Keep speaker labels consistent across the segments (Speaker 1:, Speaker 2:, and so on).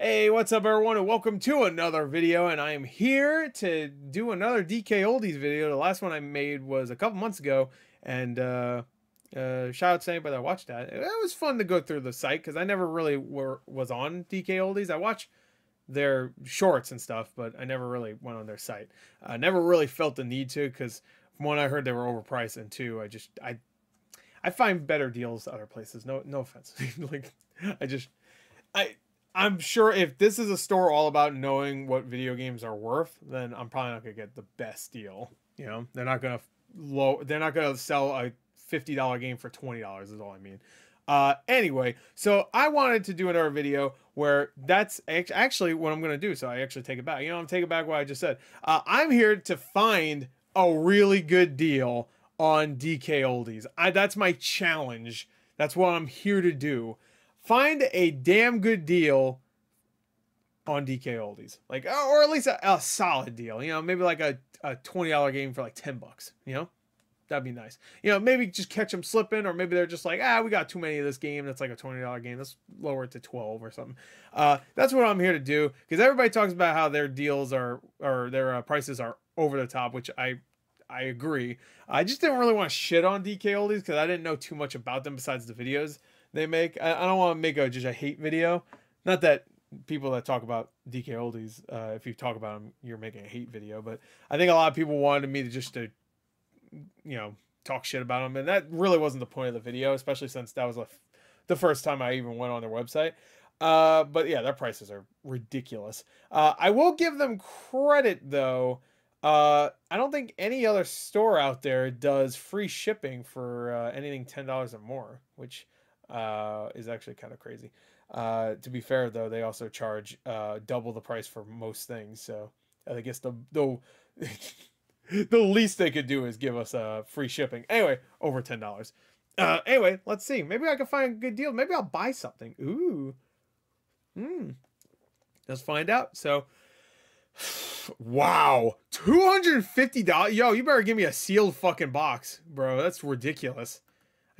Speaker 1: Hey, what's up everyone and welcome to another video and I am here to do another DK Oldies video. The last one I made was a couple months ago and uh, uh, shout out to anybody that watched that. It was fun to go through the site because I never really were, was on DK Oldies. I watch their shorts and stuff, but I never really went on their site. I never really felt the need to because one, I heard they were overpriced and two, I just, I, I find better deals other places. No, no offense. like I just, I, I'm sure if this is a store all about knowing what video games are worth, then I'm probably not gonna get the best deal. You know, they're not gonna low. They're not gonna sell a fifty dollar game for twenty dollars. Is all I mean. Uh, anyway, so I wanted to do another video where that's actually what I'm gonna do. So I actually take it back. You know, I'm taking back what I just said. Uh, I'm here to find a really good deal on DK Oldies. I, that's my challenge. That's what I'm here to do find a damn good deal on DK Oldies, like uh, or at least a, a, solid deal. You know, maybe like a, a twenty dollar game for like ten bucks. You know, that'd be nice. You know, maybe just catch them slipping, or maybe they're just like, ah, we got too many of this game. That's like a twenty dollar game. Let's lower it to twelve or something. Uh, that's what I'm here to do because everybody talks about how their deals are or their uh, prices are over the top, which I I agree. I just didn't really want to shit on DK Oldies because I didn't know too much about them besides the videos they make. I, I don't want to make a just a hate video. Not that people that talk about DK oldies, uh, if you talk about them, you're making a hate video. But I think a lot of people wanted me to just to, you know, talk shit about them, and that really wasn't the point of the video, especially since that was a, the first time I even went on their website. Uh, but yeah, their prices are ridiculous. Uh, I will give them credit though. Uh, I don't think any other store out there does free shipping for uh, anything ten dollars or more, which uh, is actually kind of crazy. Uh, to be fair, though, they also charge uh, double the price for most things. So I guess the the the least they could do is give us uh, free shipping. Anyway, over ten dollars. Uh, anyway, let's see. Maybe I can find a good deal. Maybe I'll buy something. Ooh, hmm. Let's find out. So, wow, two hundred fifty dollars. Yo, you better give me a sealed fucking box, bro. That's ridiculous.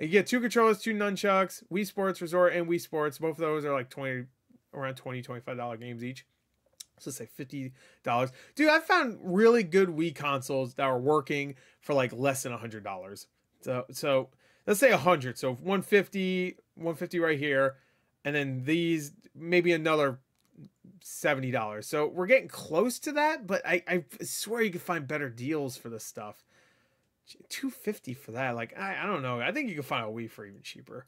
Speaker 1: You get two controllers, two nunchucks, Wii Sports Resort, and Wii Sports. Both of those are like 20 around 20 $25 games each. So say $50. Dude, I found really good Wii consoles that are working for like less than $100. So so let's say 100. So 150, 150 right here and then these maybe another $70. So we're getting close to that, but I I swear you can find better deals for this stuff two fifty for that. Like I, I don't know. I think you can find a Wii for even cheaper.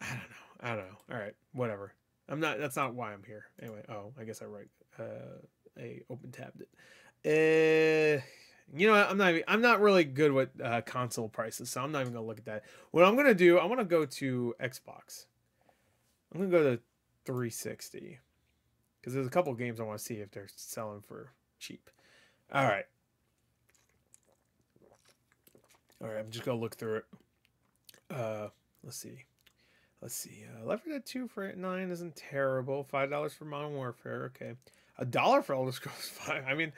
Speaker 1: I don't know. I don't know. All right, whatever. I'm not. That's not why I'm here. Anyway. Oh, I guess I write. Uh, I open tabbed it. Uh, you know, I'm not. Even, I'm not really good with uh, console prices, so I'm not even gonna look at that. What I'm gonna do, I want to go to Xbox. I'm gonna go to 360 because there's a couple games I want to see if they're selling for cheap. All right. All right, I'm just gonna look through it. Uh, let's see. Let's see. Uh, Left 4 Dead 2 for 9 isn't terrible. $5 for Modern Warfare. Okay. A dollar for Elder Scrolls 5. I mean,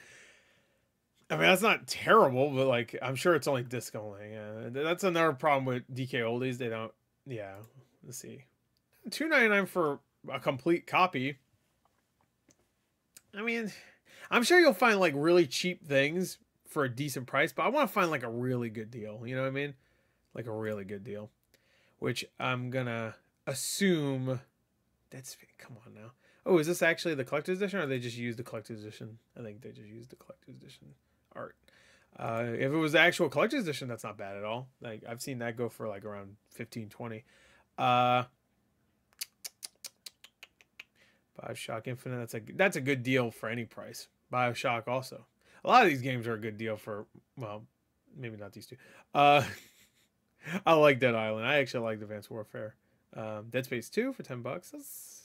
Speaker 1: I mean, that's not terrible, but like, I'm sure it's only disc only. Uh, that's another problem with DK Oldies. They don't, yeah. Let's see. 2.99 for a complete copy. I mean, I'm sure you'll find like really cheap things for a decent price, but I want to find like a really good deal. You know what I mean? Like a really good deal, which I'm gonna assume that's come on now. Oh, is this actually the collector's edition, or they just used the collector's edition? I think they just used the collector's edition art. Uh, if it was the actual collector's edition, that's not bad at all. Like I've seen that go for like around 15, 20. Uh, Bioshock Infinite. That's a that's a good deal for any price. Bioshock also a lot of these games are a good deal for well, maybe not these two. Uh, I like Dead Island. I actually like Advanced Warfare. Um, Dead Space Two for ten bucks. That's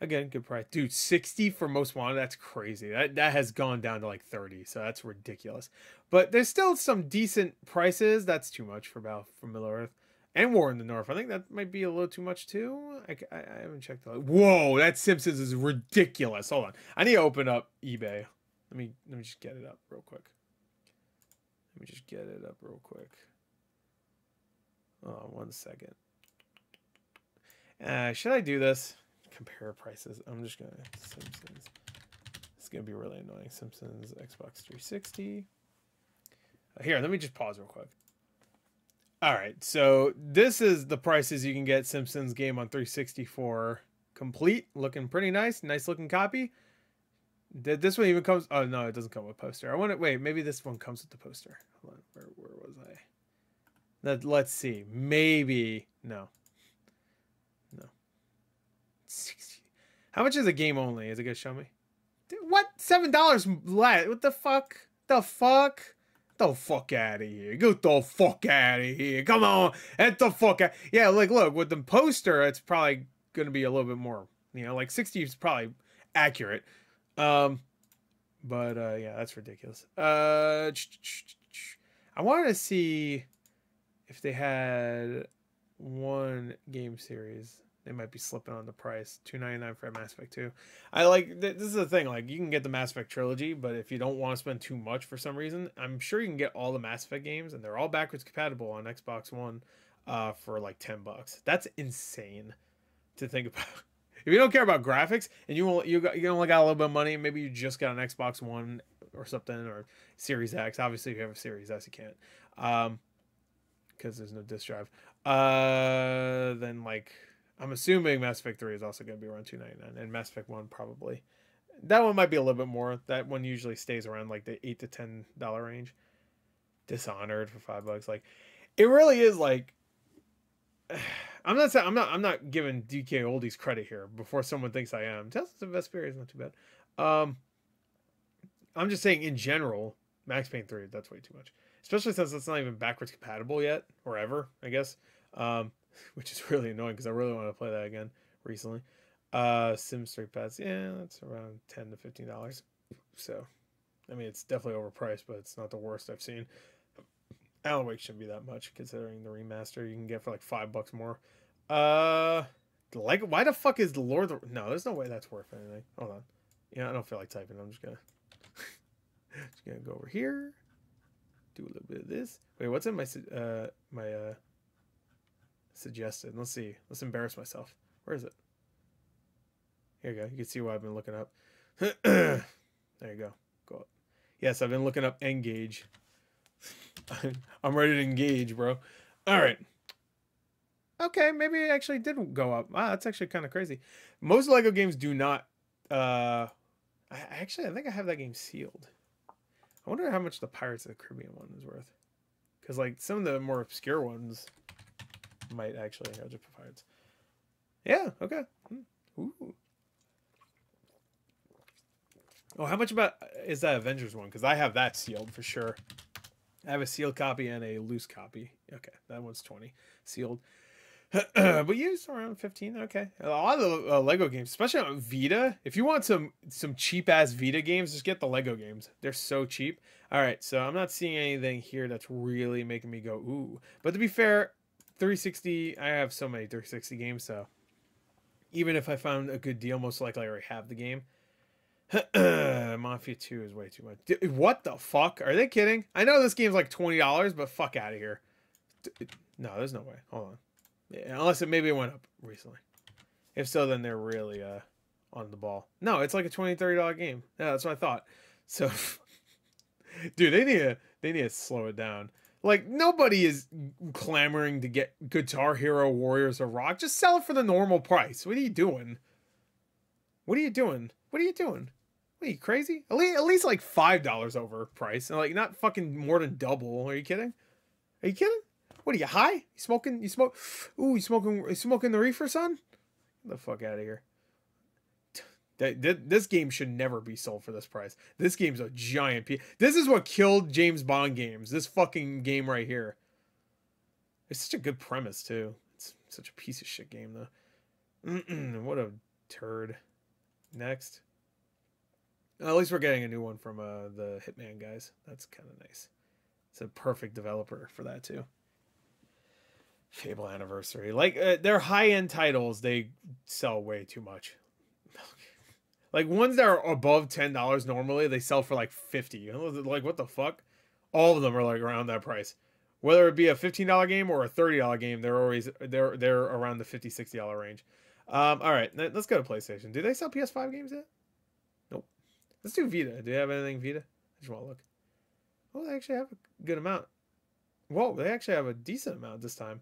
Speaker 1: again good price, dude. Sixty for Most Wanted. That's crazy. That that has gone down to like thirty, so that's ridiculous. But there's still some decent prices. That's too much for about for Middle Earth and War in the North. I think that might be a little too much too. I, I, I haven't checked. The, whoa, that Simpsons is ridiculous. Hold on, I need to open up eBay. Let me let me just get it up real quick. Let me just get it up real quick. Oh, one second. Uh, should I do this? Compare prices. I'm just gonna Simpsons. It's gonna be really annoying. Simpsons Xbox 360. Uh, here, let me just pause real quick. All right, so this is the prices you can get Simpsons game on 360 for complete, looking pretty nice, nice looking copy. Did this one even comes? Oh no, it doesn't come with poster. I want to wait. Maybe this one comes with the poster. Where, where was I? That let's see. Maybe no. No. 60. How much is a game only? Is it gonna show me? Dude, what seven dollars What the fuck? The fuck? the fuck out of here. Get the fuck out of here. Come on. Get the fuck out. Yeah, like look, with the poster, it's probably gonna be a little bit more, you know, like 60 is probably accurate. Um, but uh, yeah, that's ridiculous. Uh, I wanted to see if they had one game series. They might be slipping on the price. Two ninety nine for Mass Effect two. I like th- this is the thing. Like you can get the Mass Effect trilogy, but if you don't want to spend too much for some reason, I'm sure you can get all the Mass Effect games, and they're all backwards compatible on Xbox One, uh, for like ten bucks. That's insane to think about if you don't care about graphics and you only, you got, you only got a little bit of money, maybe you just got an Xbox One or something or Series X. Obviously, if you have a Series S, you can't, um, because there's no disk drive. Uh, then like I'm assuming Mass Effect Three is also going to be around 299, and Mass Effect One probably. That one might be a little bit more. That one usually stays around like the eight to ten dollar range. Dishonored for five bucks, like it really is like I'm not saying I'm not I'm not giving DK Oldies credit here before someone thinks I am. Tesla's Vesperia is not too bad. Um, I'm just saying in general, Max Payne 3, that's way too much. Especially since it's not even backwards compatible yet, or ever, I guess. Um, which is really annoying because I really want to play that again recently. Uh Sims Street Pass, yeah, that's around ten to fifteen dollars. So I mean it's definitely overpriced, but it's not the worst I've seen. Alan Wake shouldn't be that much considering the remaster you can get for like five bucks more. Uh, like why the fuck is the Lord? The... No, there's no way that's worth anything. Hold on. Yeah, I don't feel like typing. I'm just gonna just gonna go over here, do a little bit of this. Wait, what's in my uh my uh suggested? Let's see. Let's embarrass myself. Where is it? Here you go. You can see what I've been looking up. there you go. Go up. Yes, I've been looking up Engage. I'm ready to engage, bro. All right. Okay, maybe it actually did go up. Wow, that's actually kind of crazy. Most Lego games do not. Uh, I actually I think I have that game sealed. I wonder how much the Pirates of the Caribbean one is worth. Because like some of the more obscure ones might actually have just Pirates. Yeah. Okay. Hmm. Ooh. Oh, how much about uh, is that Avengers one? Because I have that sealed for sure. I have a sealed copy and a loose copy. Okay, that one's 20 sealed. but used around 15. Okay. A lot of the uh, Lego games, especially on Vita, if you want some some cheap ass Vita games, just get the Lego games. They're so cheap. All right, so I'm not seeing anything here that's really making me go ooh. But to be fair, 360, I have so many 360 games, so even if I found a good deal, most likely I already have the game. Mafia 2 is way too much. Dude, what the fuck? Are they kidding? I know this game's like $20, but fuck out of here. No, there's no way. Hold on. Yeah, unless it maybe went up recently. If so, then they're really uh, on the ball. No, it's like a $20, $30 game. Yeah, that's what I thought. So, dude, they need to, they need to slow it down. Like, nobody is clamoring to get Guitar Hero Warriors of Rock. Just sell it for the normal price. What are you doing? What are you doing? What are you doing? are you crazy? At least, at least like five dollars over price, and like not fucking more than double. Are you kidding? Are you kidding? What are you high? You smoking? You smoke? Ooh, you smoking? You smoking the reefer, son? Get the fuck out of here! This game should never be sold for this price. This game's a giant piece. This is what killed James Bond games. This fucking game right here. It's such a good premise too. It's such a piece of shit game though. Mm-mm, what a turd. Next. At least we're getting a new one from uh, the Hitman guys. That's kind of nice. It's a perfect developer for that too. Fable Anniversary, like uh, their high end titles, they sell way too much. like ones that are above ten dollars normally, they sell for like fifty. Like what the fuck? All of them are like around that price. Whether it be a fifteen dollar game or a thirty dollar game, they're always they're they're around the 50 sixty dollar range. Um, all right, let's go to PlayStation. Do they sell PS5 games yet? Let's do Vita. Do they have anything Vita? I just want to look. Oh, they actually have a good amount. Whoa, they actually have a decent amount this time.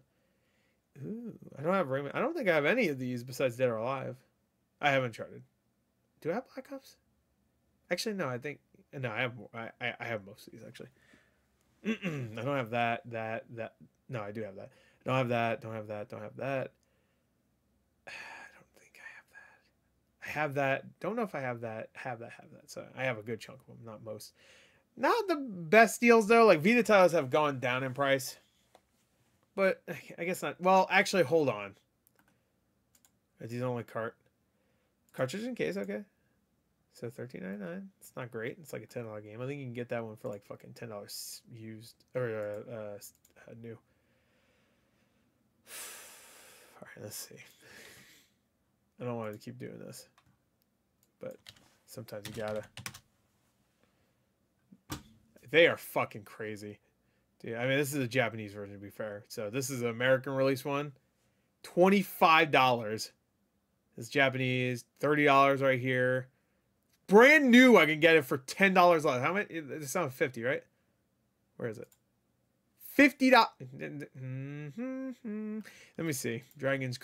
Speaker 1: Ooh, I don't have Rayman. I don't think I have any of these besides Dead or Alive. I haven't charted. Do I have Black Ops? Actually, no. I think no. I have I I have most of these actually. I don't have that that that. No, I do have that. Don't have that. Don't have that. Don't have that. I have that. Don't know if I have that. Have that. Have that. So I have a good chunk of them, not most. Not the best deals though. Like Vita tiles have gone down in price, but I guess not. Well, actually, hold on. Are these only cart cartridge and case? Okay, so thirteen ninety nine. It's not great. It's like a ten dollar game. I think you can get that one for like fucking ten dollars used or uh, uh, new. All right, let's see. I don't want to keep doing this but sometimes you gotta. They are fucking crazy. Dude, I mean, this is a Japanese version to be fair. So this is an American release one. $25. This Japanese, $30 right here. Brand new, I can get it for $10 less. How much? It's not 50, right? Where is it? $50. Mm-hmm. Let me see. Dragon's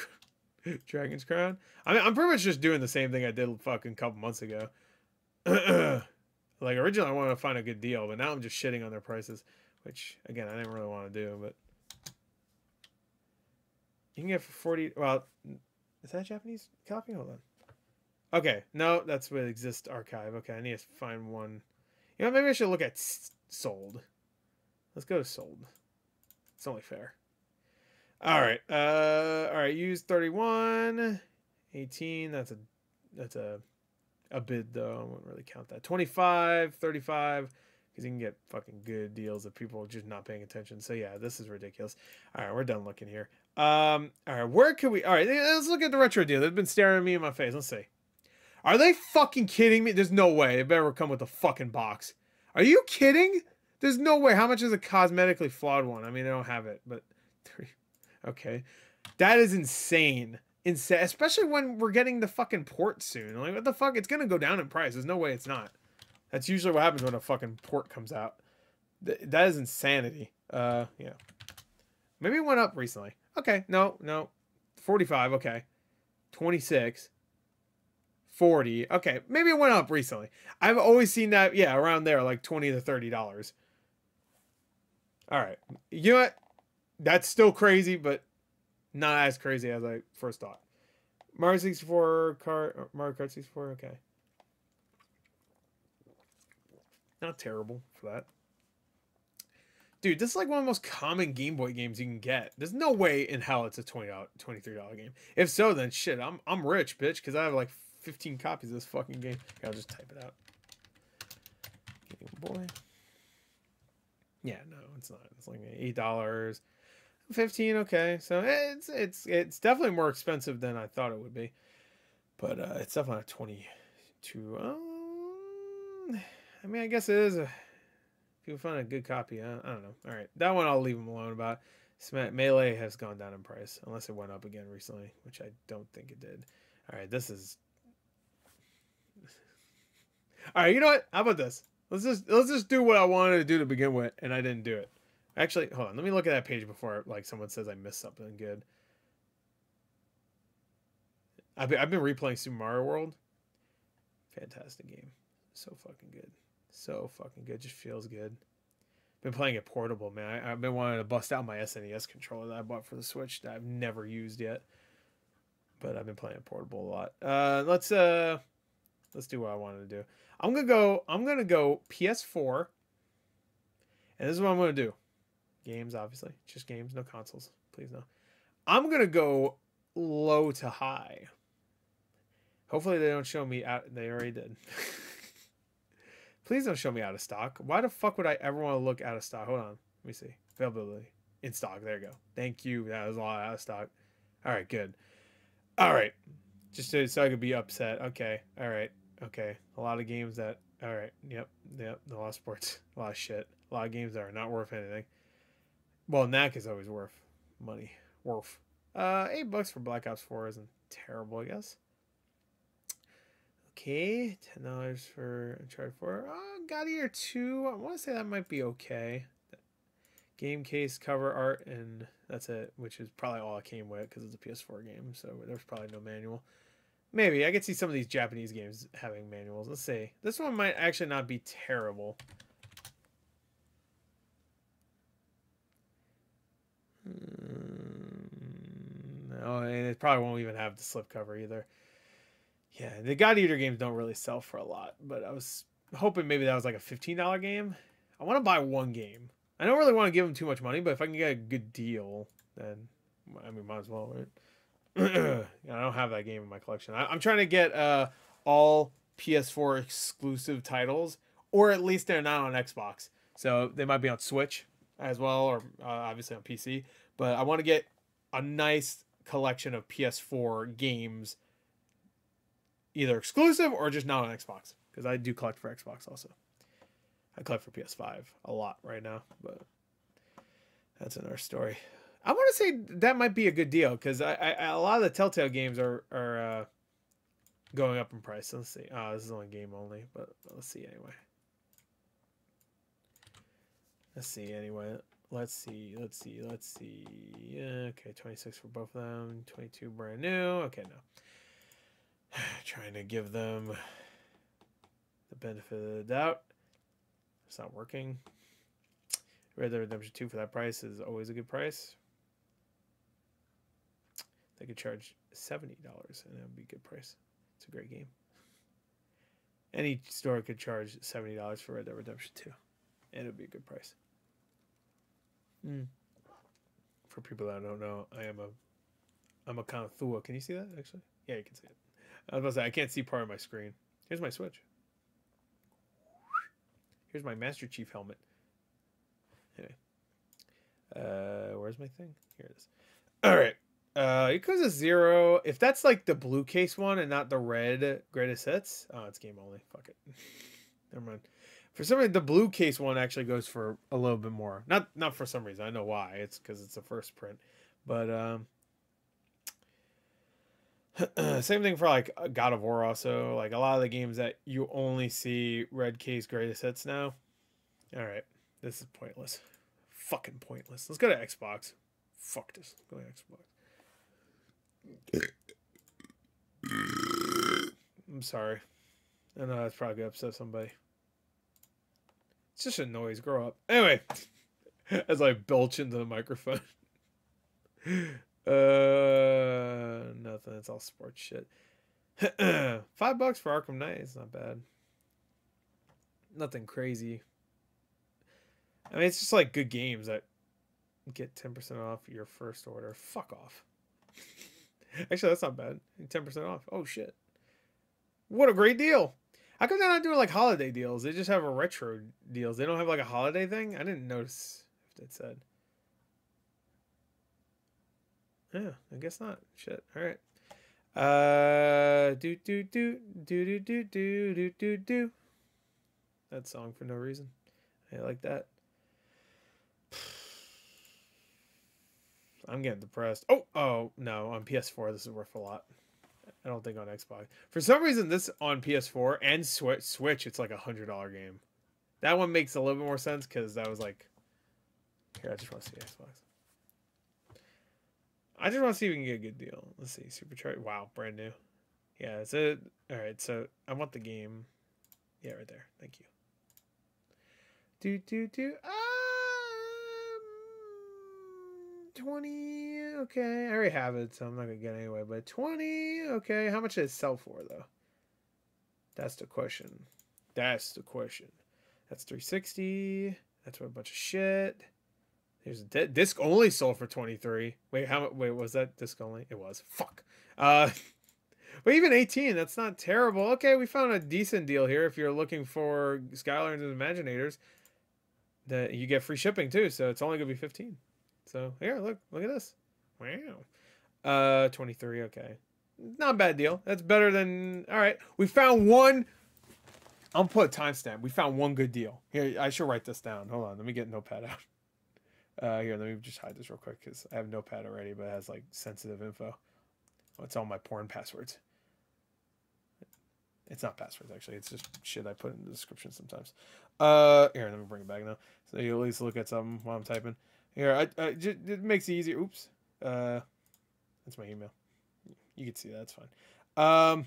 Speaker 1: Dragon's Crown. I mean, I'm pretty much just doing the same thing I did fucking couple months ago. like originally, I wanted to find a good deal, but now I'm just shitting on their prices, which again I didn't really want to do. But you can get for forty. Well, is that a Japanese copy? Hold on. Okay, no, that's what exists archive. Okay, I need to find one. You know, maybe I should look at sold. Let's go to sold. It's only fair. All right. Uh, all right. Use 31, 18. That's a that's a a bid though. I won't really count that. 25, 35 because you can get fucking good deals if people are just not paying attention. So yeah, this is ridiculous. All right, we're done looking here. Um, all right, where can we? All right, let's look at the retro deal. They've been staring me in my face. Let's see. Are they fucking kidding me? There's no way. It better come with a fucking box. Are you kidding? There's no way. How much is a cosmetically flawed one? I mean, I don't have it, but Okay. That is insane. Insane. Especially when we're getting the fucking port soon. Like, what the fuck? It's going to go down in price. There's no way it's not. That's usually what happens when a fucking port comes out. Th that is insanity. Uh, yeah. Maybe it went up recently. Okay. No, no. 45. Okay. 26. 40 okay maybe it went up recently i've always seen that yeah around there like 20 to 30 dollars all right you know what that's still crazy, but not as crazy as I first thought. Mario 64 card, uh, Mario Kart 64, okay. Not terrible for that. Dude, this is like one of the most common Game Boy games you can get. There's no way in hell it's a $20, $23 game. If so, then shit, I'm, I'm rich, bitch, because I have like 15 copies of this fucking game. Here, I'll just type it out. Game Boy. Yeah, no, it's not. It's like $8. 15 okay so it's it's it's definitely more expensive than i thought it would be but uh, it's definitely 22 um, i mean i guess it is a, if you find a good copy I, I, don't know all right that one i'll leave them alone about melee has gone down in price unless it went up again recently which i don't think it did all right this is all right you know what how about this let's just let's just do what i wanted to do to begin with and i didn't do it Actually, hold on. Let me look at that page before like someone says I missed something good. I've been, I've been replaying Super Mario World. Fantastic game. So fucking good. So fucking good. Just feels good. Been playing it portable, man. I, have been wanting to bust out my SNES controller that I bought for the Switch that I've never used yet. But I've been playing it portable a lot. Uh, let's uh, let's do what I wanted to do. I'm gonna go. I'm gonna go PS4. And this is what I'm gonna do. Games, obviously. Just games, no consoles. Please, no. I'm going to go low to high. Hopefully, they don't show me out. They already did. Please don't show me out of stock. Why the fuck would I ever want to look out of stock? Hold on. Let me see. Availability. In stock. There you go. Thank you. That was all out of stock. All right, good. All right. Just so, so I could be upset. Okay. All right. Okay. A lot of games that. All right. Yep. Yep. A lot of sports. A lot of shit. A lot of games that are not worth anything. Well, NAC is always worth money. Worth. Uh, eight bucks for Black Ops 4 isn't terrible, I guess. Okay, ten dollars for Uncharted 4. Oh, God Eater 2. I want to say that might be okay. Game case, cover art, and that's it, which is probably all it came with because it's a PS4 game, so there's probably no manual. Maybe I could see some of these Japanese games having manuals. Let's see. This one might actually not be terrible. No, mm, oh, and it probably won't even have the slipcover either. Yeah, the God Eater games don't really sell for a lot, but I was hoping maybe that was like a $15 game. I want to buy one game. I don't really want to give them too much money, but if I can get a good deal, then I mean, might as well, right? I don't have that game in my collection. I, am trying to get uh, all PS4 exclusive titles, or at least they're not on Xbox. So they might be on Switch as well, or uh, obviously on PC. But I want to get a nice collection of PS4 games, either exclusive or just not on Xbox, because I do collect for Xbox also. I collect for PS5 a lot right now, but that's another story. I want to say that might be a good deal because I, I a lot of the Telltale games are are uh, going up in price. Let's see. Oh, this is only game only, but let's see anyway. Let's see, anyway. Let's see, let's see, let's see. Yeah, okay, 26 for both of them, 22 brand new. Okay, no. Trying to give them the benefit of the doubt. It's not working. Red Dead Redemption 2 for that price is always a good price. They could charge $70 and that would be a good price. It's a great game. Any store could charge $70 for Red Dead Redemption 2 and it would be a good price. Mm. For people that don't know, I am a I'm a Conthua. Can you see that actually? Yeah, you can see it. I was about to say I can't see part of my screen. Here's my Switch. Here's my Master Chief helmet. Anyway. Uh where's my thing? Here it is. Alright. Uh it goes to zero. If that's like the blue case one and not the red greatest hits, oh it's game only. Fuck it. Never mind. For some reason, the blue case one actually goes for a little bit more. Not not for some reason. I know why. It's because it's the first print. But um, same thing for like uh, God of War. Also, like a lot of the games that you only see red case greatest hits now. All right, this is pointless. Fucking pointless. Let's go to Xbox. Fuck this. Go to Xbox. I'm sorry. I know that's probably upset somebody. It's just a noise. Grow up. Anyway, as I belch into the microphone. uh, nothing. It's all sports shit. Five bucks for Arkham Knight. It's not bad. Nothing crazy. I mean, it's just like good games that get 10% off your first order. Fuck off. Actually, that's not bad. 10% off. Oh, shit. What a great deal. How come they're not doing like holiday deals? They just have a retro deals. They don't have like a holiday thing. I didn't notice if it said. Yeah, I guess not. Shit. All right. Uh, do do do do do do do do do do. That song for no reason. I like that. I'm getting depressed. Oh, oh no! On PS4, this is worth a lot. I don't think on Xbox. For some reason, this on PS4 and Switch, it's like a hundred dollar game. That one makes a little bit more sense because that was like, here I just want to see Xbox. I just want to see if we can get a good deal. Let's see, Supercharge. Wow, brand new. Yeah, it's a all right. So I want the game. Yeah, right there. Thank you. Do do do. Ah! 20. Okay. I already have it, so I'm not going to get anyway. But 20. Okay. How much did it sell for, though? That's the question. That's the question. That's 360. That's what a bunch of shit. There's a di disc only sold for 23. Wait, how wait, was that disc only? It was. Fuck. Uh but even 18, that's not terrible. Okay, we found a decent deal here if you're looking for skylines and Imaginators. That you get free shipping too, so it's only going to be 15. So here, look, look at this. Wow. Uh, 23. Okay, not a bad deal. That's better than. All right, we found one. I'll put a timestamp. We found one good deal. Here, I should write this down. Hold on, let me get notepad out. Uh, here, let me just hide this real quick because I have notepad already, but it has like sensitive info. Oh, it's all my porn passwords. It's not passwords actually. It's just shit I put in the description sometimes. Uh, here, let me bring it back now, so you at least look at something while I'm typing. Here, it makes it easier. Oops. Uh, that's my email. You can see that. That's fine. Um,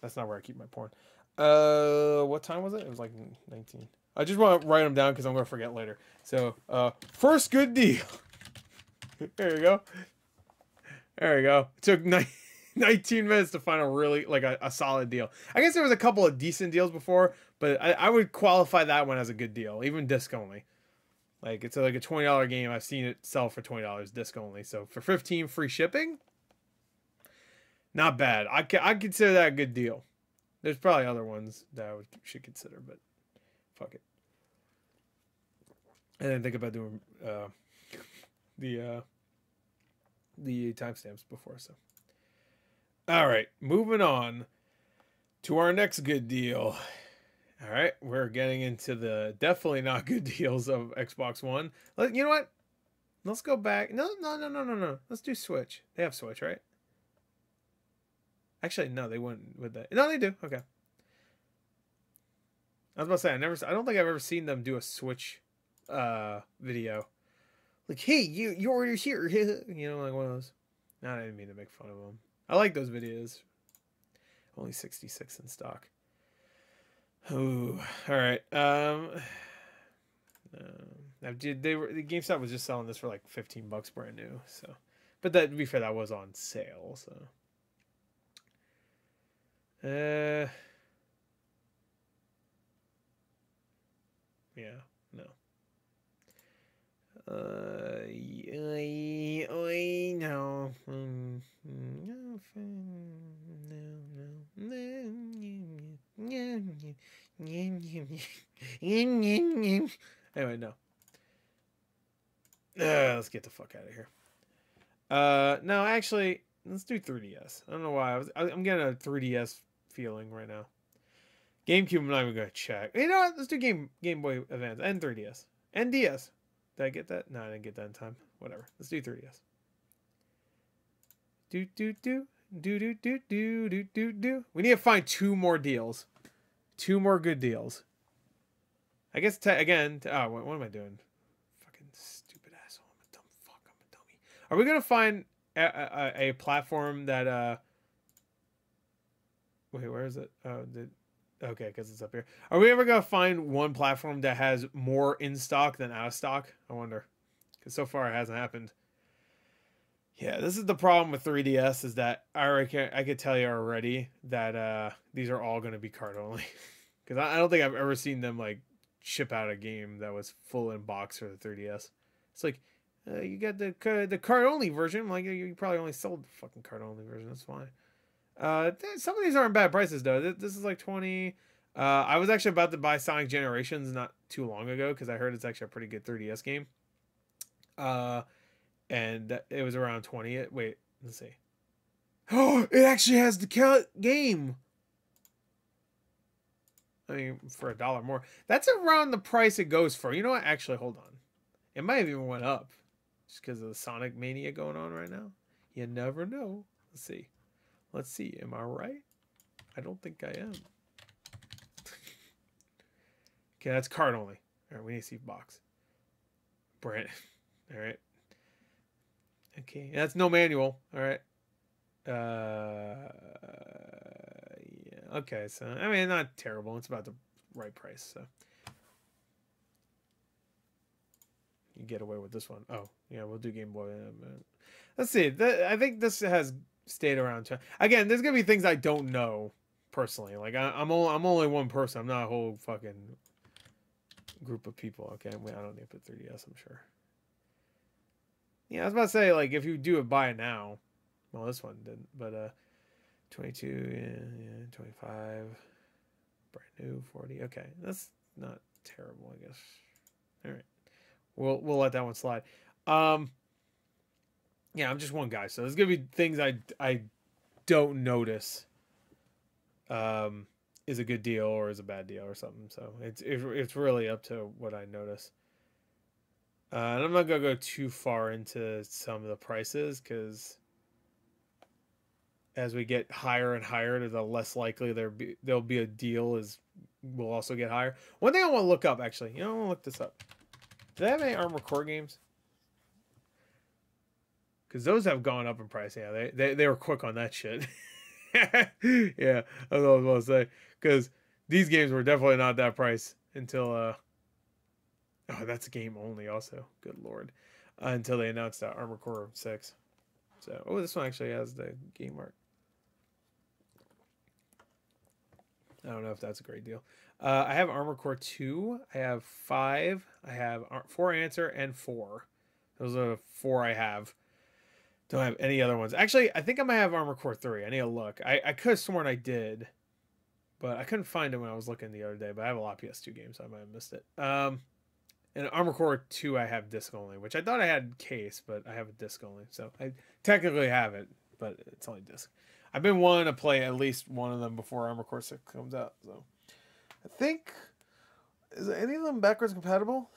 Speaker 1: that's not where I keep my porn. Uh, what time was it? It was like 19. I just want to write them down because I'm going to forget later. So, uh, first good deal. there you go. There you go. It took 19 minutes to find a really, like, a, a, solid deal. I guess there was a couple of decent deals before, but I, I would qualify that one as a good deal, even disc only. Like it's a, like a twenty dollar game. I've seen it sell for twenty dollars disc only. So for fifteen free shipping, not bad. I I consider that a good deal. There's probably other ones that I would, should consider, but fuck it. I didn't think about doing uh, the uh, the timestamps before. So, all right, moving on to our next good deal. All right, we're getting into the definitely not good deals of Xbox One. Let, you know what? Let's go back. No, no, no, no, no, no. Let's do Switch. They have Switch, right? Actually, no, they wouldn't. with that. No, they do. Okay. I was about to say I never. I don't think I've ever seen them do a Switch uh, video. Like, hey, you your order's here. you know, like one of those. No, I didn't mean to make fun of them. I like those videos. Only sixty six in stock. Oh, all right. Um, did they were the GameStop was just selling this for like fifteen bucks brand new. So, but that to be fair, that was on sale. So, uh, yeah, no. Uh, I, I no. Mm, no, no, no, no, no. Anyway, no.
Speaker 2: Uh, let's get
Speaker 1: the fuck out of here. Uh, no, actually, let's do 3DS. I don't know why. I was, I, am getting a 3DS feeling right now. GameCube, I'm not even gonna check. You know what? Let's do Game Game Boy Advance and 3DS and DS. Did I get that? No, I didn't get that in time. Whatever. Let's do 3DS. Do do do do do do do do do do. We need to find two more deals, two more good deals. I guess te- again. T- oh, what, what am I doing? Fucking stupid asshole. I'm a dumb fuck. I'm a dummy. Are we gonna find a, a, a platform that uh? Wait, where is it? Oh, did okay because it's up here. Are we ever gonna find one platform that has more in stock than out of stock? I wonder. Because so far it hasn't happened. Yeah, this is the problem with 3DS is that I I could tell you already that uh, these are all going to be card only because I, I don't think I've ever seen them like ship out a game that was full in box for the 3DS. It's like uh, you got the the card only version. Like you probably only sold the fucking card only version. That's fine. Uh, some of these aren't bad prices though. This is like 20. Uh, I was actually about to buy Sonic Generations not too long ago because I heard it's actually a pretty good 3DS game. Uh, and it was around 20. It, wait, let's see. Oh, it actually has the count game. I mean, for a dollar more. That's around the price it goes for. You know what? Actually, hold on. It might have even went up just because of the Sonic Mania going on right now. You never know. Let's see. Let's see. Am I right? I don't think I am. okay, that's card only. All right, we need to see box. Brand. All right. Okay, that's no manual. All right. Uh, yeah. Okay, so I mean, not terrible. It's about the right price, so you get away with this one. Oh, yeah, we'll do Game Boy. Uh, let's see. I think this has stayed around. Again, there's gonna be things I don't know personally. Like I, am only I'm only one person. I'm not a whole fucking group of people. Okay, I don't need to put 3ds. I'm sure. Yeah, I was about to say like if you do it by now, well this one didn't, but uh, twenty two, yeah, yeah, twenty five, brand new forty. Okay, that's not terrible, I guess. All right, we'll we'll let that one slide. Um, yeah, I'm just one guy, so there's gonna be things I I don't notice. Um, is a good deal or is a bad deal or something. So it's it's really up to what I notice. Uh, and I'm not gonna go too far into some of the prices because as we get higher and higher, the less likely there be there'll be a deal is will also get higher. One thing I want to look up actually, you know, I want to look this up. Do they have any Armor Core games? Because those have gone up in price. Yeah, they they, they were quick on that shit. yeah, that's what I was gonna say. Because these games were definitely not that price until uh Oh, that's game only. Also, good lord, uh, until they announced that uh, Armor Core Six. So, oh, this one actually has the game art. I don't know if that's a great deal. Uh, I have Armor Core two. I have five. I have four answer and four. Those are the four I have. Don't have any other ones. Actually, I think I might have Armor Core three. I need to look. I, I could have sworn I did, but I couldn't find it when I was looking the other day. But I have a lot of PS2 games, so I might have missed it. Um, and Armor Core 2, I have disc only, which I thought I had case, but I have a disc only. So I technically have it, but it's only disc. I've been wanting to play at least one of them before Armor Core 6 comes out. So I think. Is any of them backwards compatible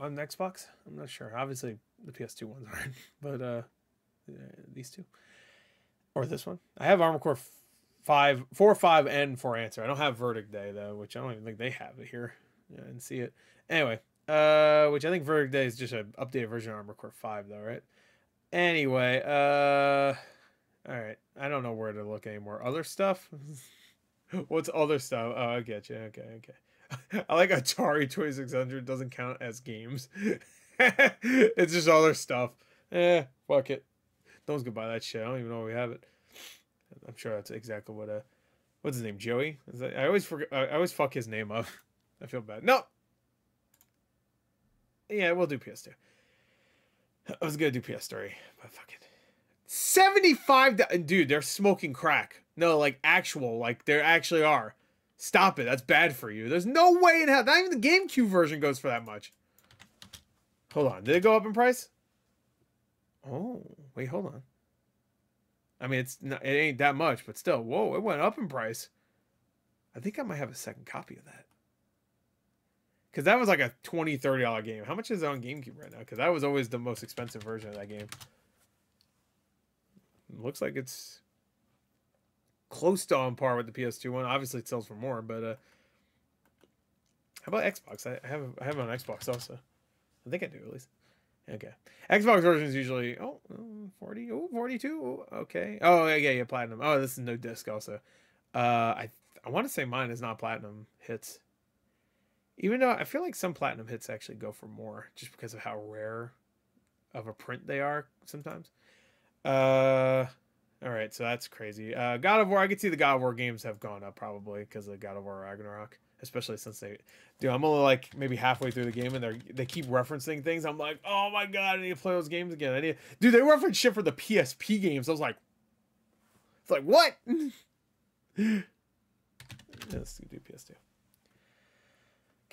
Speaker 1: on Xbox? I'm not sure. Obviously, the PS2 ones aren't, but uh, these two or this one. I have Armor Core 5, 4, 5, and 4 Answer. I don't have Verdict Day, though, which I don't even think they have it here. Yeah, and see it. Anyway, uh, which I think Verdict Day is just an updated version of Armor Core 5, though, right? Anyway, uh, all right. I don't know where to look anymore. Other stuff? What's other stuff? Oh, I get you. Okay, okay. I like Atari 2600 doesn't count as games. it's just other stuff. Eh, fuck it. No one's gonna buy that shit. I don't even know we have it. I'm sure that's exactly what uh, what's his name? Joey? That, I always forget. I always fuck his name up. I feel bad. No. Yeah, we'll do PS2. I was gonna do PS3, but fuck it. 75 dude, they're smoking crack. No, like actual, like they actually are. Stop it. That's bad for you. There's no way in hell. Not even the GameCube version goes for that much. Hold on. Did it go up in price? Oh, wait, hold on. I mean, it's not, it ain't that much, but still, whoa, it went up in price. I think I might have a second copy of that because that was like a 20 30 dollar game how much is it on gamecube right now because that was always the most expensive version of that game it looks like it's close to on par with the ps2 one obviously it sells for more but uh how about xbox i have i have it on xbox also i think i do at least okay xbox version is usually oh 40 oh 42 okay oh yeah yeah platinum oh this is no disc also uh i i want to say mine is not platinum hits even though I feel like some platinum hits actually go for more just because of how rare of a print they are sometimes. Uh, all right, so that's crazy. Uh, God of War, I could see the God of War games have gone up probably because of God of War Ragnarok, especially since they, dude, I'm only like maybe halfway through the game and they they keep referencing things. I'm like, oh my god, I need to play those games again. I need, dude, they reference shit for the PSP games. I was like, it's like what? Let's do PS2.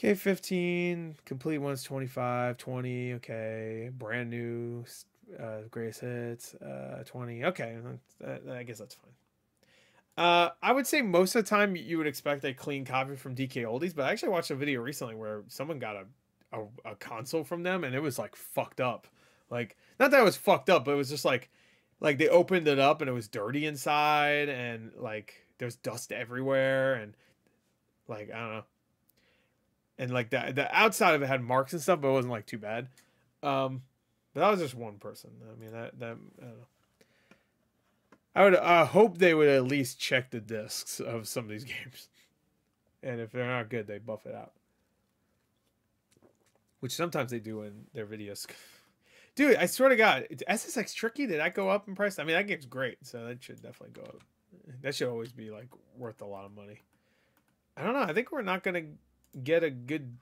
Speaker 1: Okay, 15, complete ones 25, 20, okay, brand new uh, greatest hits, uh, 20, okay, uh, I guess that's fine. Uh, I would say most of the time you would expect a clean copy from DK Oldies, but I actually watched a video recently where someone got a, a, a console from them and it was like fucked up. Like, not that it was fucked up, but it was just like, like they opened it up and it was dirty inside and like there's dust everywhere and like I don't know and like that, the outside of it had marks and stuff, but it wasn't like too bad. Um, but that was just one person. I mean, that that I, I would I hope they would at least check the discs of some of these games, and if they're not good, they buff it out. Which sometimes they do in their videos. Dude, I swear to God, SSX tricky. Did that go up in price? I mean, that game's great, so that should definitely go up. That should always be like worth a lot of money. I don't know. I think we're not gonna get a good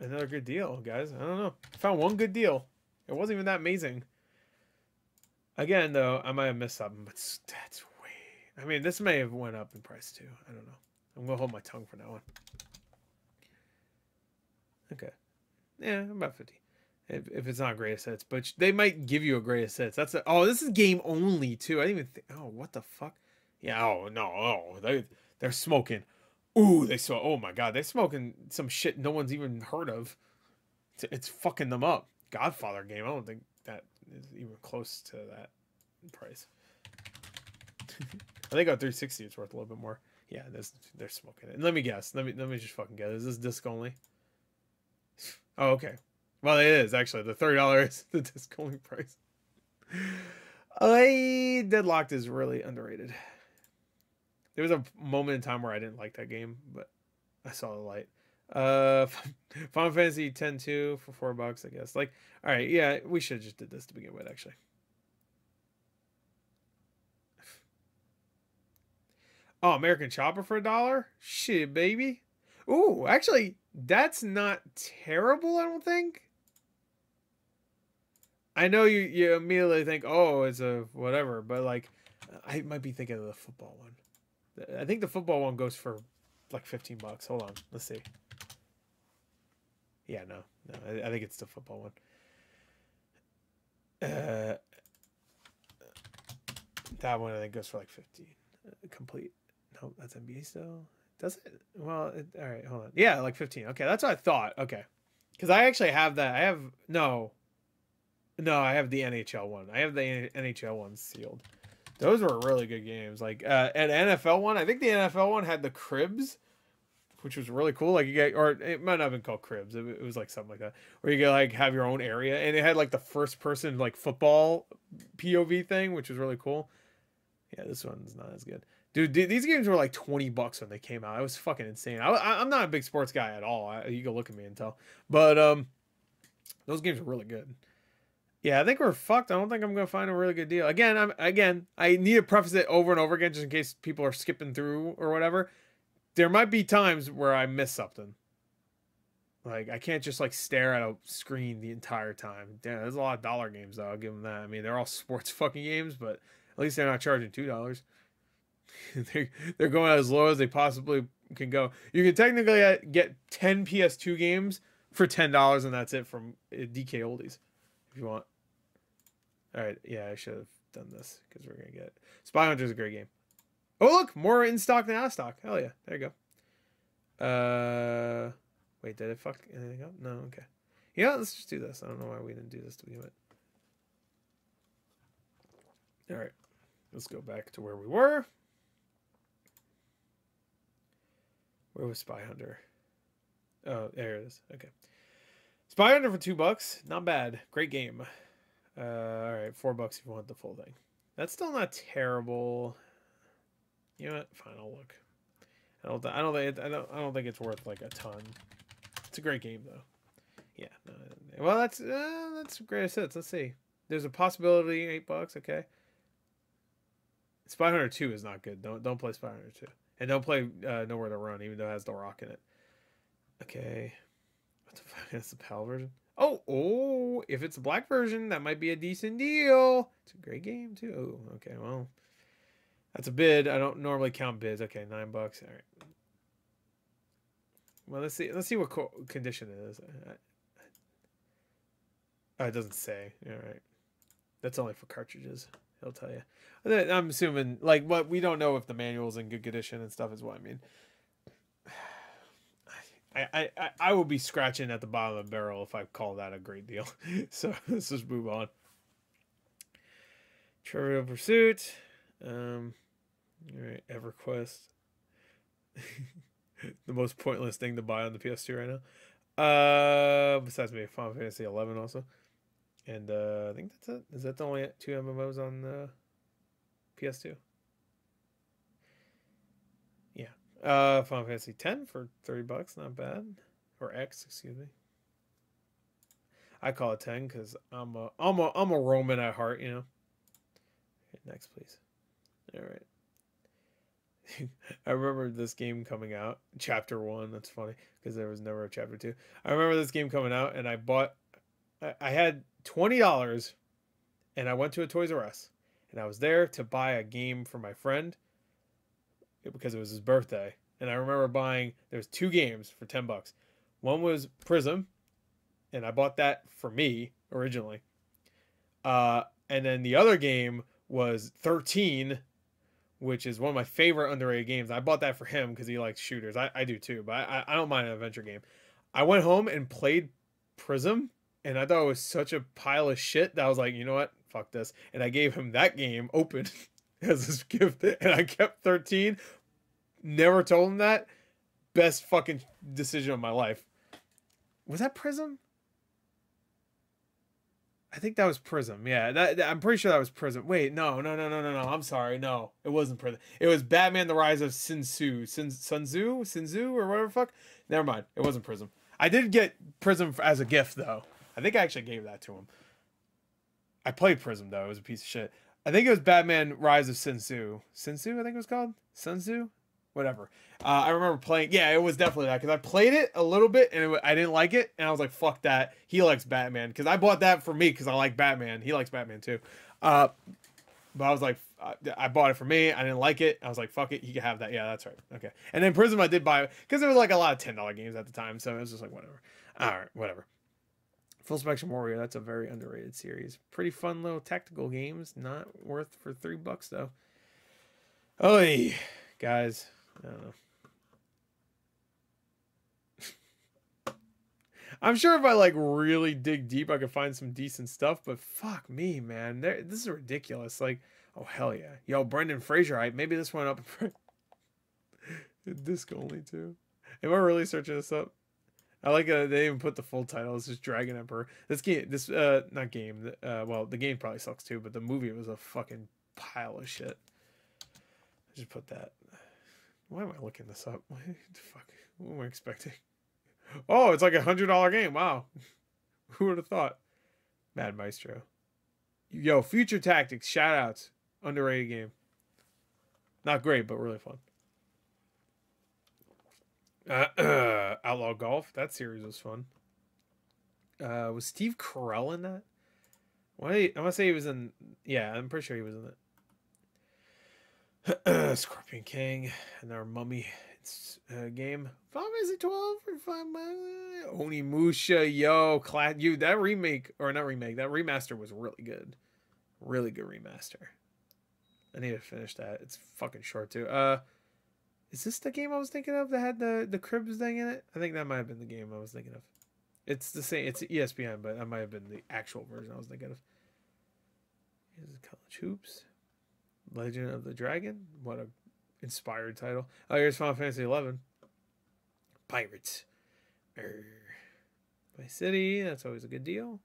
Speaker 1: another good deal, guys. I don't know. I found one good deal. It wasn't even that amazing. Again, though, I might have missed something, but that's way. I mean, this may have went up in price too. I don't know. I'm gonna hold my tongue for that one. Okay, yeah, about fifty. If, if it's not greatest hits, but they might give you a greatest hits. That's a, oh, this is game only too. I didn't even think. Oh, what the fuck? Yeah. Oh no. Oh, they they're smoking ooh, they saw, oh my God, they're smoking some shit no one's even heard of. It's, it's fucking them up. Godfather game, I don't think that is even close to that price. I think on 360 it's worth a little bit more. Yeah, there's, they're smoking it. let me guess. Let me let me just fucking guess. Is this disc only? Oh, okay. Well, it is actually the thirty dollars the disc only price. I Deadlocked is really underrated there was a moment in time where I didn't like that game, but I saw the light. Uh, Final Fantasy Ten Two two for four bucks, I guess. Like, all right, yeah, we should have just did this to begin with, actually. Oh, American Chopper for a dollar? Shit, baby. Ooh, actually, that's not terrible, I don't think. I know you, you immediately think, oh, it's a whatever, but like, I might be thinking of the football one. I think the football one goes for like 15 bucks. Hold on. Let's see. Yeah, no. No, I, I think it's the football one. Uh, that one I think goes for like 15. Uh, complete. No, that's NBA still. Does it? Well, it, all right, hold on. Yeah, like 15. Okay, that's what I thought. Okay. Cuz I actually have that. I have no. No, I have the NHL one. I have the NHL one sealed. Those were really good games. Like uh, an NFL one, I think the NFL one had the cribs, which was really cool. Like you get, or it might not have been called cribs. It, it was like something like that, where you get like have your own area, and it had like the first person like football POV thing, which was really cool. Yeah, this one's not as good. Dude, these games were like 20 bucks when they came out. It was fucking insane. I, am not a big sports guy at all. I, you can look at me and tell. But um, those games were really good. Yeah, I think we're fucked. I don't think I'm gonna find a really good deal. Again, I'm again, I need to preface it over and over again just in case people are skipping through or whatever. There might be times where I miss something. Like I can't just like stare at a screen the entire time. Damn, there's a lot of dollar games though. I'll give them that. I mean, they're all sports fucking games, but at least they're not charging two dollars. they're they're going as low as they possibly can go. You can technically uh, get ten PS2 games for ten dollars, and that's it from uh, DK Oldies if you want. All right, yeah, I should have done this because we're gonna get Spy Hunter is a great game. Oh look, more in stock than out of stock. Hell yeah, there you go. Uh, wait, did it fuck anything up? No, okay. Yeah, let's just do this. I don't know why we didn't do this to begin with. All right, let's go back to where we were. Where was Spy Hunter? Oh, there it is. Okay. Spy Hunter for two bucks. Not bad. Great game. Uh, all right, four bucks if you want the full thing. That's still not terrible. You know what? Fine, I'll look. I don't. I don't think. I don't. I don't think it's worth like a ton. It's a great game though. Yeah. No, well, that's uh, that's greatest hits. Let's see. There's a possibility eight bucks. Okay. Spy Hunter Two is not good. Don't don't play Spy Hunter Two, and don't play uh, Nowhere to Run, even though it has the Rock in it. Okay. What the fuck is the PAL version? Oh, oh, if it's a black version, that might be a decent deal. It's a great game, too. okay, well, that's a bid. I don't normally count bids. Okay, nine bucks. All right. Well, let's see. Let's see what co condition it is. Oh, it doesn't say. All right. That's only for cartridges. He'll tell you. I'm assuming, like, what we don't know if the manual's in good condition and stuff is what I mean. I, I, I will be scratching at the bottom of the barrel if I call that a great deal. So let's just move on. Trivial Pursuit. Um, all right, EverQuest. the most pointless thing to buy on the PS2 right now. Uh, besides maybe Final Fantasy 11 also. And uh, I think that's it. Is that the only two MMOs on the PS2? Uh, Final Fantasy X for thirty bucks, not bad. Or X, excuse me. I call it ten because I'm a I'm a I'm a Roman at heart, you know. Next, please. All right. I remember this game coming out, chapter one. That's funny because there was never a chapter two. I remember this game coming out, and I bought, I, I had twenty dollars, and I went to a Toys R Us, and I was there to buy a game for my friend, because it was his birthday, and I remember buying there was two games for ten bucks. One was Prism, and I bought that for me originally. Uh, and then the other game was thirteen, which is one of my favorite underrated games. I bought that for him because he likes shooters. I, I do too, but I, I don't mind an adventure game. I went home and played Prism, and I thought it was such a pile of shit that I was like, you know what, fuck this, and I gave him that game open as his gift, and I kept 13. Never told him that. Best fucking decision of my life. Was that Prism? I think that was Prism. Yeah, that, that, I'm pretty sure that was Prism. Wait, no, no, no, no, no, no. I'm sorry. No, it wasn't Prism. It was Batman: The Rise of Sinzu. Sin, Sunzu, Sinzu, or whatever. Fuck. Never mind. It wasn't Prism. I did get Prism as a gift though. I think I actually gave that to him. I played Prism though. It was a piece of shit. I think it was Batman Rise of Sinsu. Sinsu, I think it was called Sinzu, whatever. Uh, I remember playing. Yeah, it was definitely that because I played it a little bit and it, I didn't like it, and I was like, "Fuck that." He likes Batman because I bought that for me because I like Batman. He likes Batman too. Uh, but I was like, I bought it for me. I didn't like it. I was like, fuck it. You can have that. Yeah, that's right. Okay. And then Prism, I did buy because there was like a lot of ten dollar games at the time, so it was just like whatever. All right, whatever. Full Spectrum Warrior, that's a very underrated series. Pretty fun little tactical games. Not worth for three bucks though. Oh, guys, I don't know. I'm sure if I like really dig deep, I could find some decent stuff. But fuck me, man, They're, this is ridiculous. Like, oh hell yeah, yo, Brendan Fraser. I maybe this one up. Disc only too. Am I really searching this up? I like that they even put the full title. It's just Dragon Emperor. This game, this uh, not game. Uh, well, the game probably sucks too, but the movie was a fucking pile of shit. I just put that. Why am I looking this up? What the fuck? What am I expecting? Oh, it's like a hundred dollar game. Wow, who would have thought? Mad Maestro. Yo, Future Tactics. shoutouts. Underrated game. Not great, but really fun. Uh, Outlaw Golf. That series was fun. Uh, was Steve Carell in that? Why? I going to say he was in. Yeah, I'm pretty sure he was in that. Scorpion King and our Mummy uh, game. Five is it twelve or five? Onimusha, yo, class, you that remake or not remake? That remaster was really good, really good remaster. I need to finish that. It's fucking short too. Uh, is this the game I was thinking of that had the the cribs thing in it? I think that might have been the game I was thinking of. It's the same. It's ESPN, but that might have been the actual version I was thinking of. Is college hoops, Legend of the Dragon? What a inspired title! Oh, here's Final Fantasy Eleven. Pirates, my city. That's always a good deal.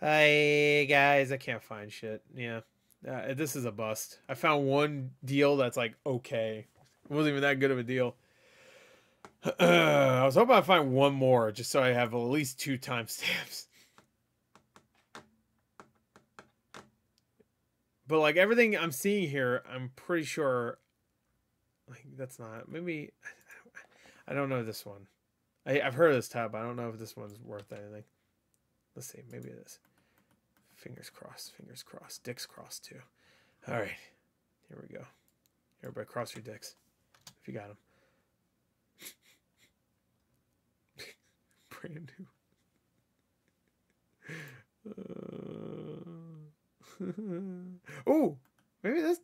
Speaker 1: Hey guys, I can't find shit. Yeah, uh, this is a bust. I found one deal that's like okay, it wasn't even that good of a deal. I was hoping I'd find one more just so I have at least two timestamps. But like everything I'm seeing here, I'm pretty sure like that's not maybe I don't know this one. I, have heard of this tab, I don't know if this one's worth anything. Let's see, maybe it is. Fingers crossed, fingers crossed, dicks crossed too. All right, here we go. Everybody cross your dicks if you got them. Brand new. Uh, oh, maybe that's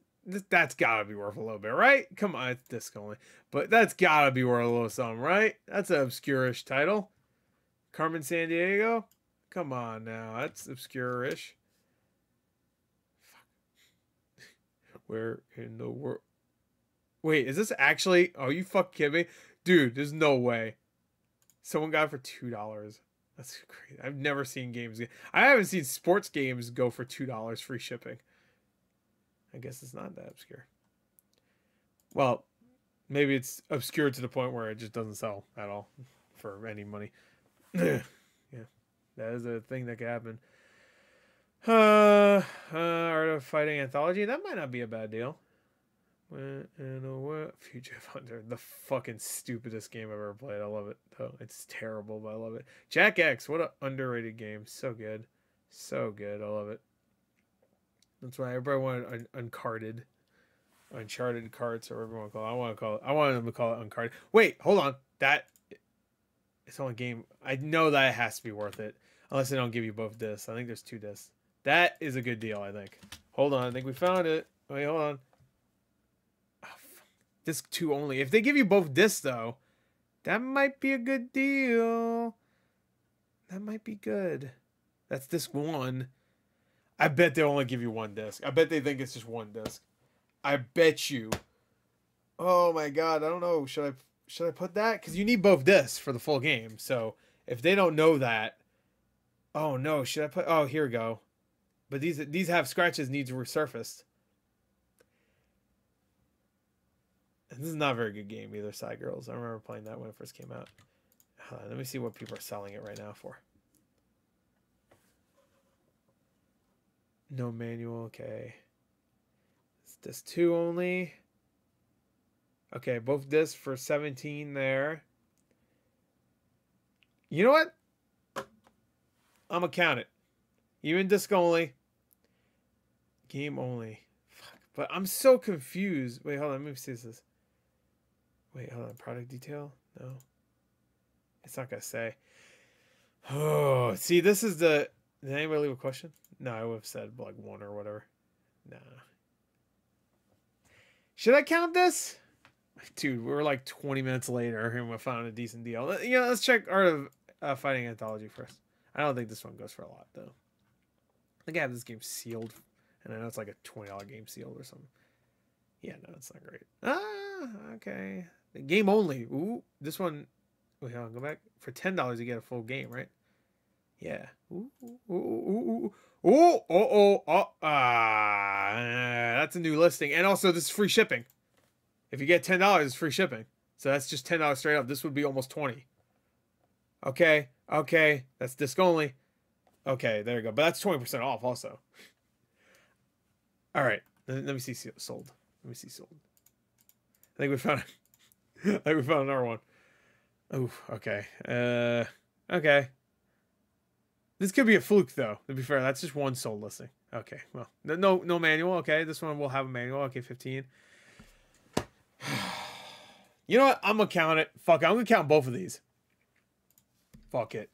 Speaker 1: that's gotta be worth a little bit, right? Come on, it's disc only, but that's gotta be worth a little something, right? That's an obscure-ish title. Carmen San Diego. Come on now, that's obscure-ish. Where in the world? Wait, is this actually? Oh, you fuck kidding me, dude? There's no way. Someone got it for two dollars. That's crazy. I've never seen games. I haven't seen sports games go for two dollars free shipping. I guess it's not that obscure. Well, maybe it's obscure to the point where it just doesn't sell at all for any money. yeah, that is a thing that could happen. Uh, uh, Art of Fighting Anthology. That might not be a bad deal. Where in a world, Future of Hunter, the fucking stupidest game I've ever played. I love it though. It's terrible, but I love it. Jack X, what an underrated game. So good, so good. I love it. That's why everybody wanted un- uncarded, uncharted carts, or whatever you want to call it. I want to call it. I wanted them to call it uncarded. Wait, hold on. That it's only game. I know that it has to be worth it, unless they don't give you both discs. I think there's two discs. That is a good deal. I think. Hold on. I think we found it. Wait, hold on disc two only. If they give you both discs though, that might be a good deal. That might be good. That's disc one. I bet they only give you one disc. I bet they think it's just one disc. I bet you. Oh my god, I don't know. Should I should I put that? Because you need both discs for the full game. So if they don't know that, oh no, should I put? Oh, here we go. But these these have scratches needs resurfaced. This is not a very good game either, Side Girls. I remember playing that when it first came out. let me see what people are selling it right now for. No manual, okay. It's disc two only. Okay, both discs for 17 there. You know what? I'm gonna count it. Even disc only. Game only. Fuck. But I'm so confused. Wait, hold on, let me see this. Wait, hold on. Product detail? No. It's not gonna say. Oh, see, this is the. Did anybody leave a question? No, I would have said like one or whatever. Nah. Should I count this? Dude, we are like 20 minutes later and we found a decent deal. Uh, you know, let's check Art of uh, Fighting Anthology first. I don't think this one goes for a lot, though. I think I have this game sealed, and I know it's like a $20 game sealed or something. Yeah, no, it's not great. Ah, okay. Game only. Ooh, this one. Wait, hold on, go back. For ten dollars, you get a full game, right? Yeah. Ooh, ooh, ooh, ooh, ooh, oh, oh, oh, ah, that's a new listing, and also this is free shipping. If you get ten dollars, it's free shipping. So that's just ten dollars straight up. This would be almost twenty. Okay, okay, that's disc only. Okay, there you go. But that's twenty percent off also. All right, let, me see sold. Let me see sold. I think we found. it like we found another one. Oh, okay. Uh okay. This could be a fluke though, to be fair. That's just one soul listing. Okay, well. No no manual, okay. This one will have a manual, okay, 15. you know what? I'm gonna count it. Fuck, it. I'm gonna count both of these. Fuck it.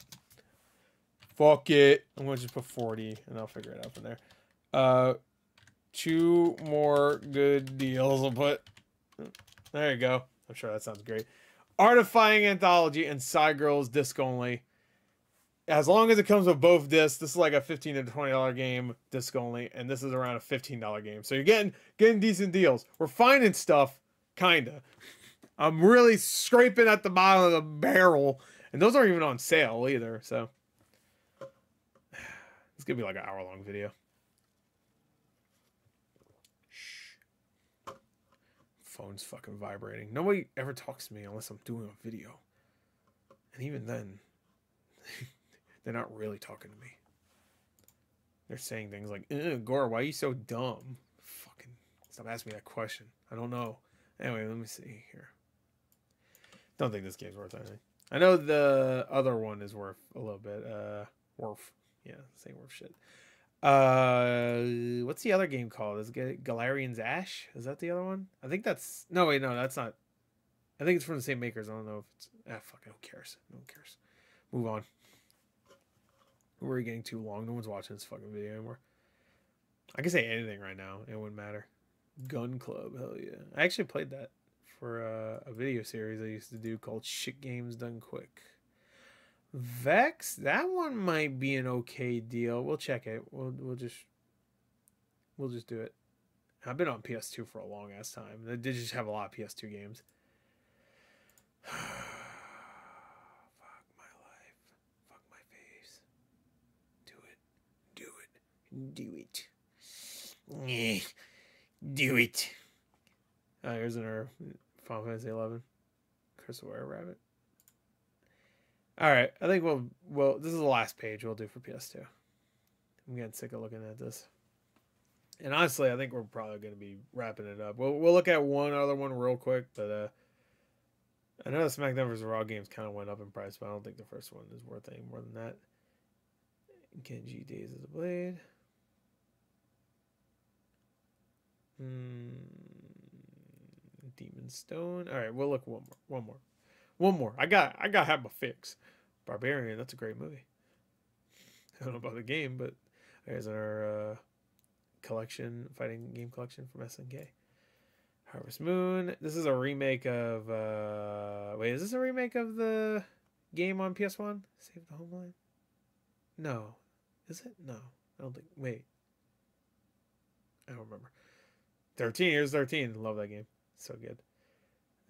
Speaker 1: Fuck it. I'm gonna just put 40 and I'll figure it out from there. Uh two more good deals. I'll put there you go. I'm sure that sounds great. Artifying Anthology and Side Girls disc only. As long as it comes with both discs, this is like a fifteen to twenty dollar game disc only, and this is around a fifteen dollar game. So you're getting getting decent deals. We're finding stuff, kinda. I'm really scraping at the bottom of the barrel, and those aren't even on sale either. So it's gonna be like an hour long video. phone's fucking vibrating. Nobody ever talks to me unless I'm doing a video. And even then, they're not really talking to me. They're saying things like, Gore, why are you so dumb? Fucking stop asking me that question. I don't know. Anyway, let me see here. Don't think this game's worth anything. I know the other one is worth a little bit. Uh, worth. Yeah, same worth shit. Uh, what's the other game called? Is it Galarian's Ash? Is that the other one? I think that's no wait, no, that's not. I think it's from the same makers. I don't know if it's ah it. who cares? No one cares. Move on. We're getting too long. No one's watching this fucking video anymore. I can say anything right now. It wouldn't matter. Gun Club, hell yeah! I actually played that for uh, a video series I used to do called "Shit Games Done Quick." Vex, that one might be an okay deal. We'll check it. We'll we'll just we'll just do it. I've been on PS2 for a long ass time. They did just have a lot of PS2 games. Fuck my life. Fuck my face. Do it. Do it. Do it. Yeah. Do it. Uh, here's another Final Fantasy 11. Curse of Were Rabbit. All right, I think we'll well this is the last page we'll do for PS2. I'm getting sick of looking at this. And honestly, I think we're probably going to be wrapping it up. We'll we'll look at one other one real quick, but uh I know the SmackDown vs. Raw games kind of went up in price, but I don't think the first one is worth any more than that. Kenji Days of the Blade. Hmm. Demon Stone. All right, we'll look one more. One more. One more. I got I gotta have my fix. Barbarian, that's a great movie. I don't know about the game, but there's our uh, collection, fighting game collection from SNK. Harvest Moon. This is a remake of. Uh, wait, is this a remake of the game on PS1? Save the Homeland? No. Is it? No. I don't think. Wait. I don't remember. 13 years 13. Love that game. So good.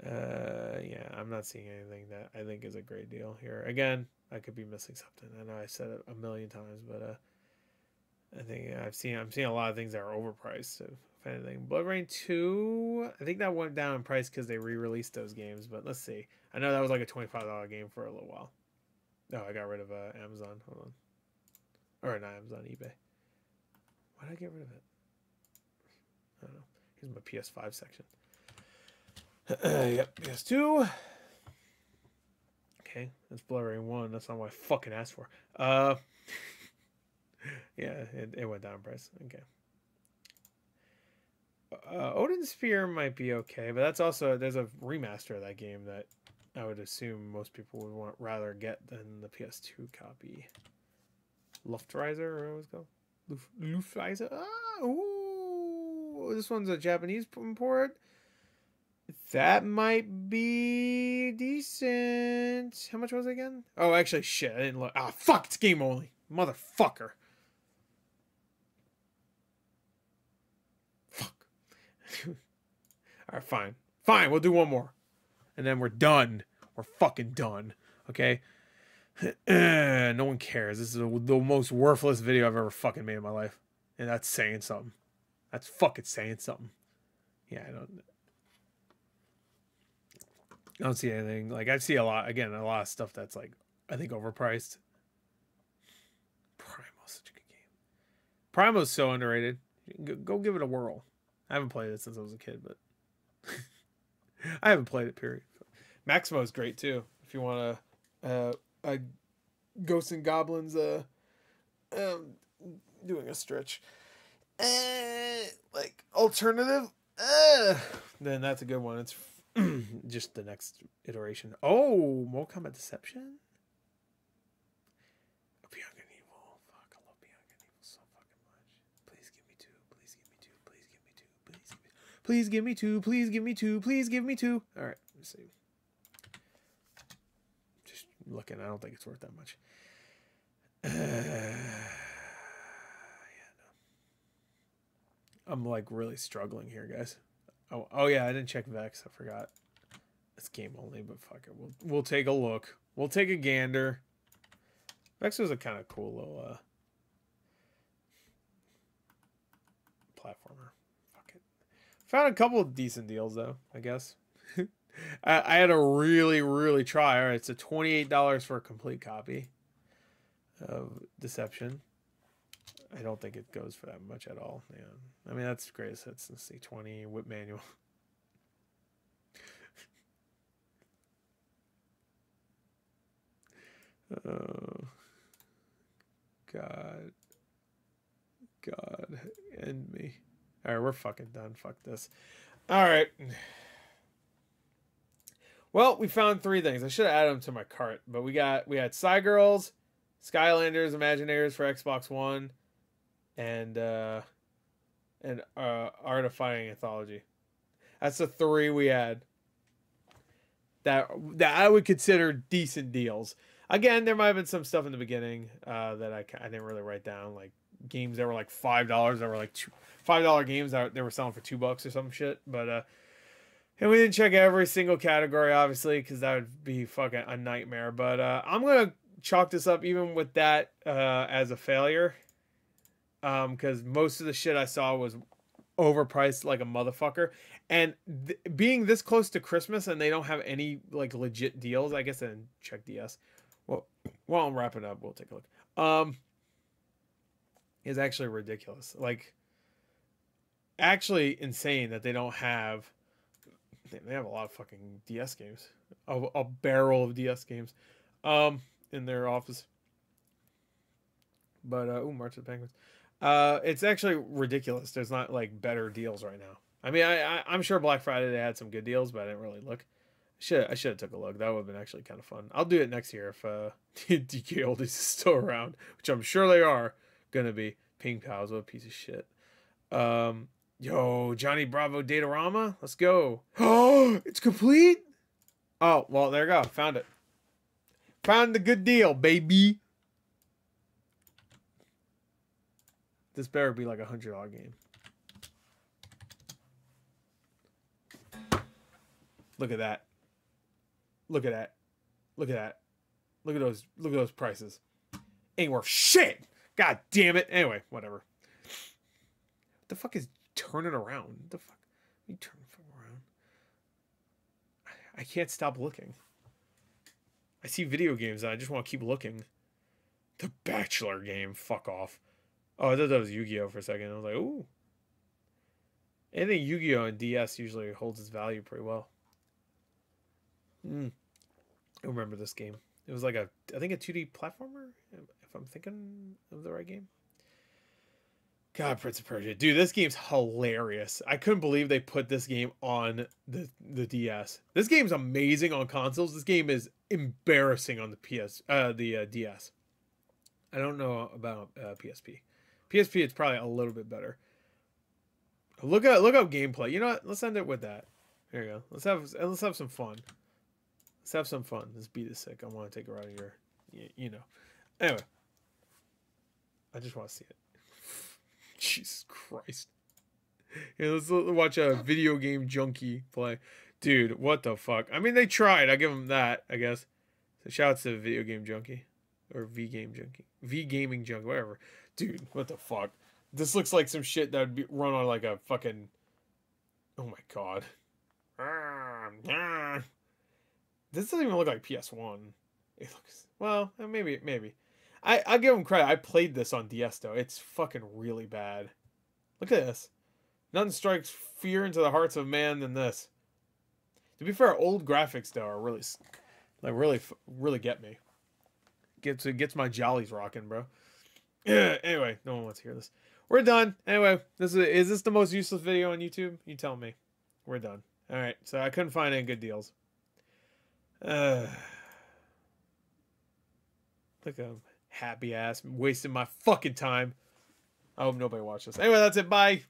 Speaker 1: Uh, yeah, I'm not seeing anything that I think is a great deal here. Again, I could be missing something. I know I said it a million times, but uh, I think I've seen I'm seeing a lot of things that are overpriced. If, if anything, Blood Rain Two, I think that went down in price because they re-released those games. But let's see. I know that was like a twenty-five dollar game for a little while. No, oh, I got rid of uh, Amazon. Hold on, or not Amazon, eBay. Why did I get rid of it? I don't know. Here's my PS5 section. yep, PS2. Okay, that's blurry one. That's not what I fucking asked for. Uh, yeah, it, it went down in price. Okay. Uh, Odin Fear might be okay, but that's also there's a remaster of that game that I would assume most people would want rather get than the PS2 copy. Luftreiser, or what was called? Luf- Luftreiser. Ah, ooh, this one's a Japanese import. That might be decent. How much was it again? Oh, actually, shit, I didn't look. Ah, fuck, it's game only. Motherfucker. Fuck. All right, fine. Fine, we'll do one more. And then we're done. We're fucking done. Okay? no one cares. This is the, most worthless video I've ever fucking made in my life. And that's saying something. That's fucking saying something. Yeah, I don't... I don't see anything. Like I see a lot again, a lot of stuff that's like I think overpriced. Primo such a good game. Primo's so underrated. Go give it a whirl. I haven't played it since I was a kid, but I haven't played it. Period. is great too. If you want to, uh, Ghosts and Goblins. Uh, um, doing a stretch. Uh, like alternative. Uh, then that's a good one. It's just the next iteration. Oh, more combat Deception? Bianca and Evil. Fuck, I love Bianca and Evil so fucking much. Please give me two. Please give me two. Please give me two. Please give me Please give me two. Please give me two. Please give me two. All right, let's see. Just looking. I don't think it's worth that much. Uh, yeah, no. I'm like really struggling here, guys. Oh, oh yeah, I didn't check Vex. I forgot. It's game only, but fuck it. We'll we'll take a look. We'll take a gander. Vex was a kind of cool little uh, platformer. Fuck it. Found a couple of decent deals though. I guess. I, I had to really really try. All right, it's a twenty eight dollars for a complete copy of Deception. I don't think it goes for that much at all. Yeah, I mean that's greatest hits since the twenty whip manual. oh, God, God, end me. All right, we're fucking done. Fuck this. All right. Well, we found three things. I should add them to my cart, but we got we had Psy Girls, Skylanders, Imagineers for Xbox One, and uh, and uh, Art of Fighting Anthology. That's the three we had. That that I would consider decent deals. Again, there might have been some stuff in the beginning uh, that I, I didn't really write down, like games that were like five dollars that were like two, five dollar games that they were selling for two bucks or some shit. But uh, and we didn't check every single category, obviously, because that would be fucking a nightmare. But uh, I'm gonna chalk this up even with that uh, as a failure um because most of the shit i saw was overpriced like a motherfucker and th- being this close to christmas and they don't have any like legit deals i guess then check ds well while i'm wrapping up we'll take a look um is actually ridiculous like actually insane that they don't have they have a lot of fucking ds games a, a barrel of ds games um in their office but uh, oh, March of the Penguins. Uh, it's actually ridiculous. There's not like better deals right now. I mean, I, I am sure Black Friday they had some good deals, but I didn't really look. Should I should have took a look. That would have been actually kind of fun. I'll do it next year if uh, DK Oldies is still around, which I'm sure they are gonna be. Ping pals, what a piece of shit. Um, yo, Johnny Bravo Datarama, let's go. Oh, it's complete. Oh well, there you go. Found it. Found the good deal, baby. This better be like a hundred dollar game. Look at that. Look at that. Look at that. Look at those. Look at those prices. Ain't worth shit. God damn it. Anyway, whatever. What the fuck is turning around? What the fuck? Let me turn around. I, I can't stop looking. I see video games and I just want to keep looking. The Bachelor game. Fuck off. Oh, I thought that was Yu Gi Oh for a second. I was like, ooh. Anything Yu Gi Oh and DS usually holds its value pretty well. Hmm. I remember this game. It was like a, I think a 2D platformer, if I'm thinking of the right game. God, Prince of Persia, dude, this game's hilarious. I couldn't believe they put this game on the the DS. This game's amazing on consoles. This game is embarrassing on the PS, uh, the uh, DS. I don't know about uh, PSP. PSP, it's probably a little bit better. Look at look up gameplay. You know what? Let's end it with that. There you go. Let's have let's have some fun. Let's have some fun. Let's be the sick. I want to take a ride here. You, you know. Anyway, I just want to see it. Jesus Christ. Here, let's watch a video game junkie play. Dude, what the fuck? I mean, they tried. I give them that, I guess. So shout out to video game junkie or V game junkie, V gaming junkie, whatever dude, what the fuck? This looks like some shit that would be run on like a fucking. Oh my god. This doesn't even look like PS One. It looks well, uh, maybe, maybe. I I give them credit. I played this on DS though. It's fucking really bad. Look at this. Nothing strikes fear into the hearts of man than this. To be fair, old graphics though are really, like really, really get me. Gets it gets my jollies rocking, bro. Yeah. Anyway, no one wants to hear this. We're done. Anyway, this is is this the most useless video on YouTube? You tell me. We're done. All right. So I couldn't find any good deals. Uh, like a happy ass wasting my fucking time. I hope nobody watched this. Anyway, that's it. Bye.